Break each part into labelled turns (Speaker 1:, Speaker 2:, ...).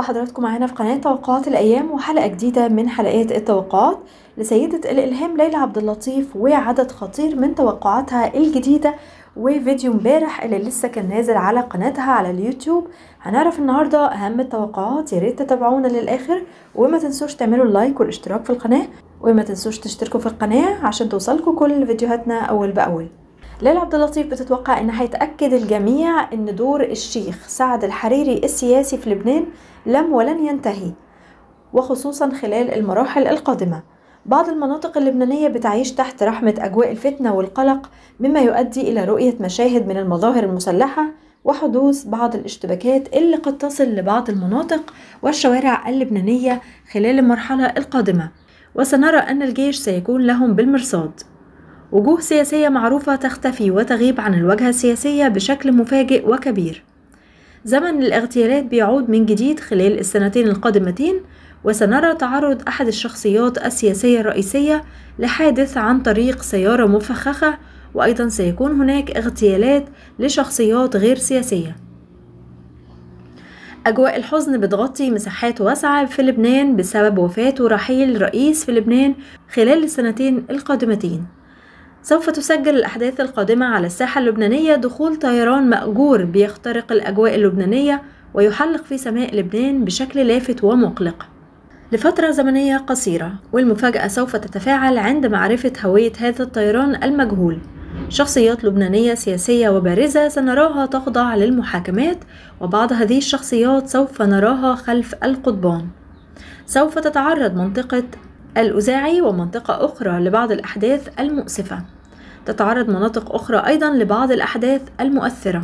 Speaker 1: بحضراتكم معانا في قناة توقعات الأيام وحلقة جديدة من حلقات التوقعات لسيدة الإلهام ليلى عبد اللطيف وعدد خطير من توقعاتها الجديدة وفيديو امبارح اللي لسه كان نازل على قناتها على اليوتيوب هنعرف النهاردة أهم التوقعات يا ريت تتابعونا للآخر وما تنسوش تعملوا اللايك والاشتراك في القناة وما تنسوش تشتركوا في القناة عشان توصلكم كل فيديوهاتنا أول بأول ليلى عبد اللطيف بتتوقع ان هيتاكد الجميع ان دور الشيخ سعد الحريري السياسي في لبنان لم ولن ينتهي وخصوصا خلال المراحل القادمه بعض المناطق اللبنانية بتعيش تحت رحمة أجواء الفتنة والقلق مما يؤدي إلى رؤية مشاهد من المظاهر المسلحة وحدوث بعض الاشتباكات اللي قد تصل لبعض المناطق والشوارع اللبنانية خلال المرحلة القادمة وسنرى أن الجيش سيكون لهم بالمرصاد وجوه سياسية معروفة تختفي وتغيب عن الواجهة السياسية بشكل مفاجئ وكبير زمن الاغتيالات بيعود من جديد خلال السنتين القادمتين وسنرى تعرض أحد الشخصيات السياسية الرئيسية لحادث عن طريق سيارة مفخخة وأيضا سيكون هناك اغتيالات لشخصيات غير سياسية أجواء الحزن بتغطي مساحات واسعة في لبنان بسبب وفاة ورحيل رئيس في لبنان خلال السنتين القادمتين سوف تسجل الأحداث القادمة على الساحة اللبنانية دخول طيران مأجور بيخترق الأجواء اللبنانية ويحلق في سماء لبنان بشكل لافت ومقلق لفترة زمنية قصيرة والمفاجأة سوف تتفاعل عند معرفة هوية هذا الطيران المجهول شخصيات لبنانية سياسية وبارزة سنراها تخضع للمحاكمات وبعض هذه الشخصيات سوف نراها خلف القضبان سوف تتعرض منطقة الأذاعي ومنطقة أخرى لبعض الأحداث المؤسفة تتعرض مناطق أخرى أيضا لبعض الأحداث المؤثرة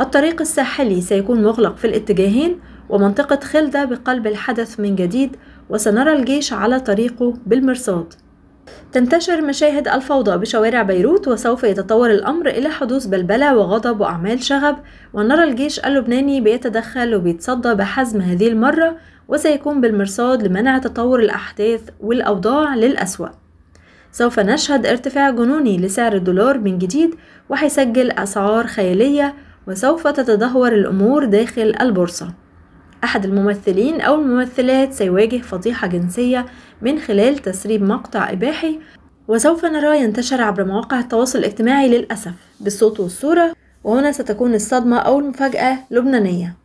Speaker 1: الطريق الساحلي سيكون مغلق في الاتجاهين ومنطقة خلدة بقلب الحدث من جديد وسنرى الجيش على طريقه بالمرصاد تنتشر مشاهد الفوضى بشوارع بيروت وسوف يتطور الأمر إلى حدوث بلبلة وغضب وأعمال شغب ونرى الجيش اللبناني بيتدخل وبيتصدى بحزم هذه المرة وسيكون بالمرصاد لمنع تطور الأحداث والأوضاع للأسوأ سوف نشهد ارتفاع جنوني لسعر الدولار من جديد وحيسجل أسعار خيالية وسوف تتدهور الأمور داخل البورصة أحد الممثلين أو الممثلات سيواجه فضيحة جنسية من خلال تسريب مقطع إباحي وسوف نراه ينتشر عبر مواقع التواصل الاجتماعي للأسف بالصوت والصورة وهنا ستكون الصدمة أو المفاجأة لبنانية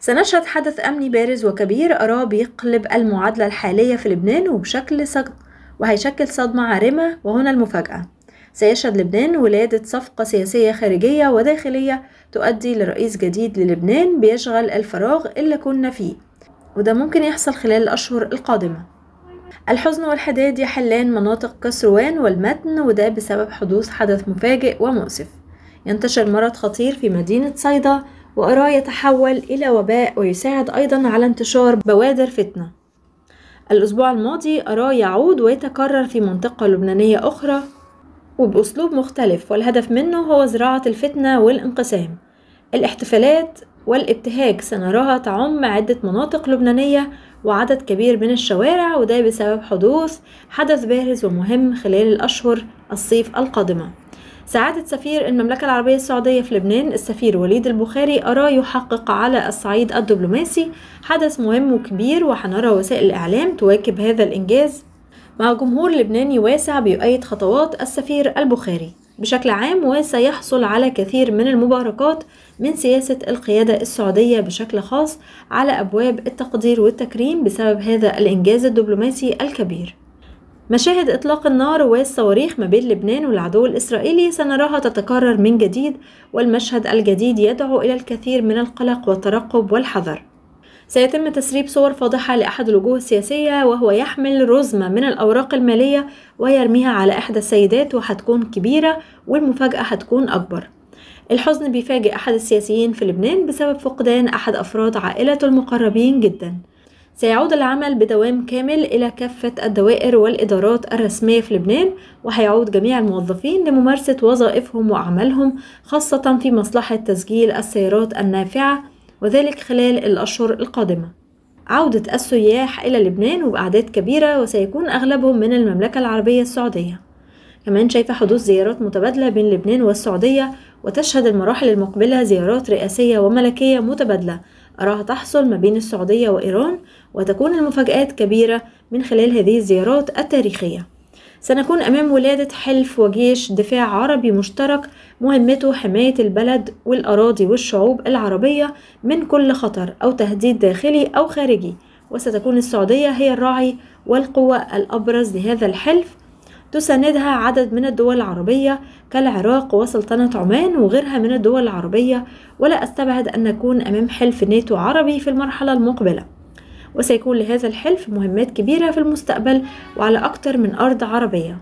Speaker 1: سنشهد حدث أمني بارز وكبير أراه بيقلب المعادلة الحالية في لبنان وبشكل صد... وهيشكل صدمة عارمة وهنا المفاجأة سيشهد لبنان ولادة صفقة سياسية خارجية وداخلية تؤدي لرئيس جديد للبنان بيشغل الفراغ اللي كنا فيه وده ممكن يحصل خلال الأشهر القادمة الحزن والحداد يحلان مناطق كسروان والمتن وده بسبب حدوث حدث مفاجئ ومؤسف ينتشر مرض خطير في مدينة صيدا وأراه يتحول إلى وباء ويساعد أيضا على انتشار بوادر فتنة الأسبوع الماضي أراه يعود ويتكرر في منطقة لبنانية أخرى وبأسلوب مختلف والهدف منه هو زراعة الفتنة والانقسام الاحتفالات والابتهاج سنراها تعم عدة مناطق لبنانية وعدد كبير من الشوارع وده بسبب حدوث حدث بارز ومهم خلال الأشهر الصيف القادمة سعادة سفير المملكة العربية السعودية في لبنان السفير وليد البخاري أرى يحقق على الصعيد الدبلوماسي حدث مهم وكبير وحنرى وسائل الإعلام تواكب هذا الإنجاز مع جمهور لبناني واسع بيؤيد خطوات السفير البخاري بشكل عام وسيحصل على كثير من المباركات من سياسة القيادة السعودية بشكل خاص على أبواب التقدير والتكريم بسبب هذا الإنجاز الدبلوماسي الكبير مشاهد إطلاق النار والصواريخ ما بين لبنان والعدو الإسرائيلي سنراها تتكرر من جديد والمشهد الجديد يدعو إلى الكثير من القلق والترقب والحذر سيتم تسريب صور فاضحة لأحد الوجوه السياسية وهو يحمل رزمة من الأوراق المالية ويرميها على إحدى السيدات وهتكون كبيرة والمفاجأة هتكون أكبر الحزن بيفاجئ أحد السياسيين في لبنان بسبب فقدان أحد أفراد عائلته المقربين جداً سيعود العمل بدوام كامل إلى كافة الدوائر والإدارات الرسمية في لبنان وهيعود جميع الموظفين لممارسة وظائفهم وأعمالهم خاصة في مصلحة تسجيل السيارات النافعة وذلك خلال الأشهر القادمة عودة السياح إلى لبنان وبأعداد كبيرة وسيكون أغلبهم من المملكة العربية السعودية كمان شايفة حدوث زيارات متبادلة بين لبنان والسعودية وتشهد المراحل المقبلة زيارات رئاسية وملكية متبادلة أراها تحصل ما بين السعودية وإيران وتكون المفاجآت كبيرة من خلال هذه الزيارات التاريخية سنكون أمام ولادة حلف وجيش دفاع عربي مشترك مهمته حماية البلد والأراضي والشعوب العربية من كل خطر أو تهديد داخلي أو خارجي وستكون السعودية هي الراعي والقوة الأبرز لهذا الحلف تساندها عدد من الدول العربية كالعراق وسلطنة عمان وغيرها من الدول العربية ولا أستبعد أن نكون أمام حلف ناتو عربي في المرحلة المقبلة وسيكون لهذا الحلف مهمات كبيرة في المستقبل وعلى أكثر من أرض عربية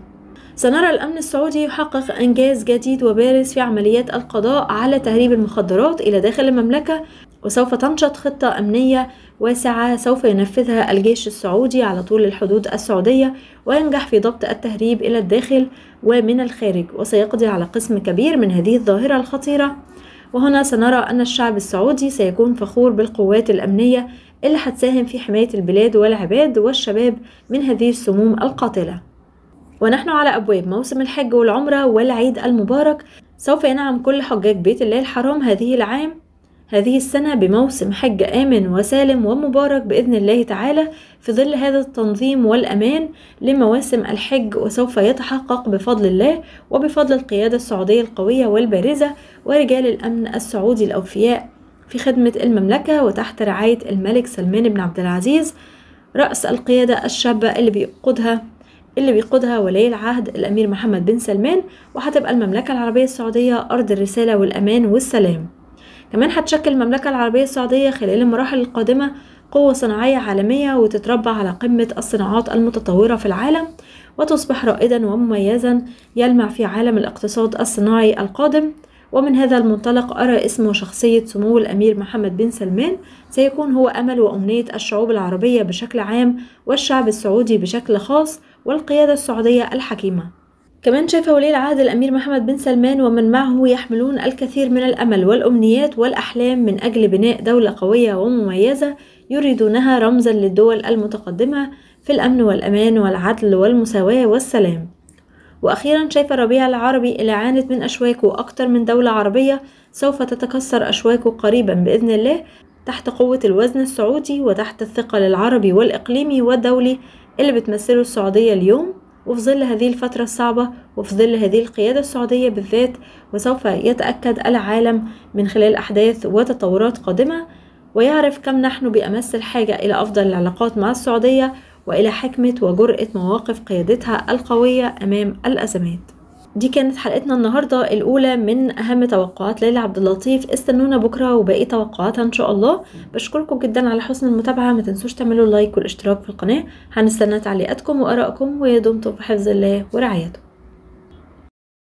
Speaker 1: سنرى الأمن السعودي يحقق إنجاز جديد وبارز في عمليات القضاء على تهريب المخدرات إلى داخل المملكة وسوف تنشط خطة أمنية واسعة سوف ينفذها الجيش السعودي على طول الحدود السعودية وينجح في ضبط التهريب إلى الداخل ومن الخارج وسيقضي على قسم كبير من هذه الظاهرة الخطيرة وهنا سنرى أن الشعب السعودي سيكون فخور بالقوات الأمنية اللي هتساهم في حماية البلاد والعباد والشباب من هذه السموم القاتلة ونحن على أبواب موسم الحج والعمرة والعيد المبارك سوف ينعم كل حجاج بيت الله الحرام هذه العام هذه السنة بموسم حج آمن وسالم ومبارك بإذن الله تعالى في ظل هذا التنظيم والأمان لمواسم الحج وسوف يتحقق بفضل الله وبفضل القيادة السعودية القوية والبارزة ورجال الأمن السعودي الأوفياء في خدمة المملكة وتحت رعاية الملك سلمان بن عبد العزيز رأس القيادة الشابة اللي بيقودها اللي بيقودها ولي العهد الأمير محمد بن سلمان وهتبقى المملكة العربية السعودية أرض الرسالة والأمان والسلام كمان هتشكل المملكة العربية السعودية خلال المراحل القادمة قوة صناعية عالمية وتتربع على قمة الصناعات المتطورة في العالم وتصبح رائدا ومميزا يلمع في عالم الاقتصاد الصناعي القادم ومن هذا المنطلق أرى اسم وشخصية سمو الأمير محمد بن سلمان سيكون هو أمل وأمنية الشعوب العربية بشكل عام والشعب السعودي بشكل خاص والقيادة السعودية الحكيمة كمان شاف ولي العهد الأمير محمد بن سلمان ومن معه يحملون الكثير من الأمل والأمنيات والأحلام من أجل بناء دولة قوية ومميزة يريدونها رمزا للدول المتقدمة في الأمن والأمان والعدل والمساواة والسلام وأخيرا شايف الربيع العربي اللي عانت من أشواكه أكتر من دولة عربية سوف تتكسر أشواكه قريبا بإذن الله تحت قوة الوزن السعودي وتحت الثقل العربي والإقليمي والدولي اللي بتمثله السعودية اليوم وفي ظل هذه الفترة الصعبة وفي ظل هذه القيادة السعودية بالذات وسوف يتأكد العالم من خلال أحداث وتطورات قادمة ويعرف كم نحن بأمس الحاجة إلى أفضل العلاقات مع السعودية وإلى حكمة وجرأة مواقف قيادتها القوية أمام الأزمات دي كانت حلقتنا النهاردة الأولى من أهم توقعات ليلى عبد اللطيف استنونا بكرة وباقي توقعاتها إن شاء الله بشكركم جدا على حسن المتابعة ما تنسوش تعملوا لايك والاشتراك في القناة هنستنى تعليقاتكم وآرائكم ودمتم في حفظ الله ورعايته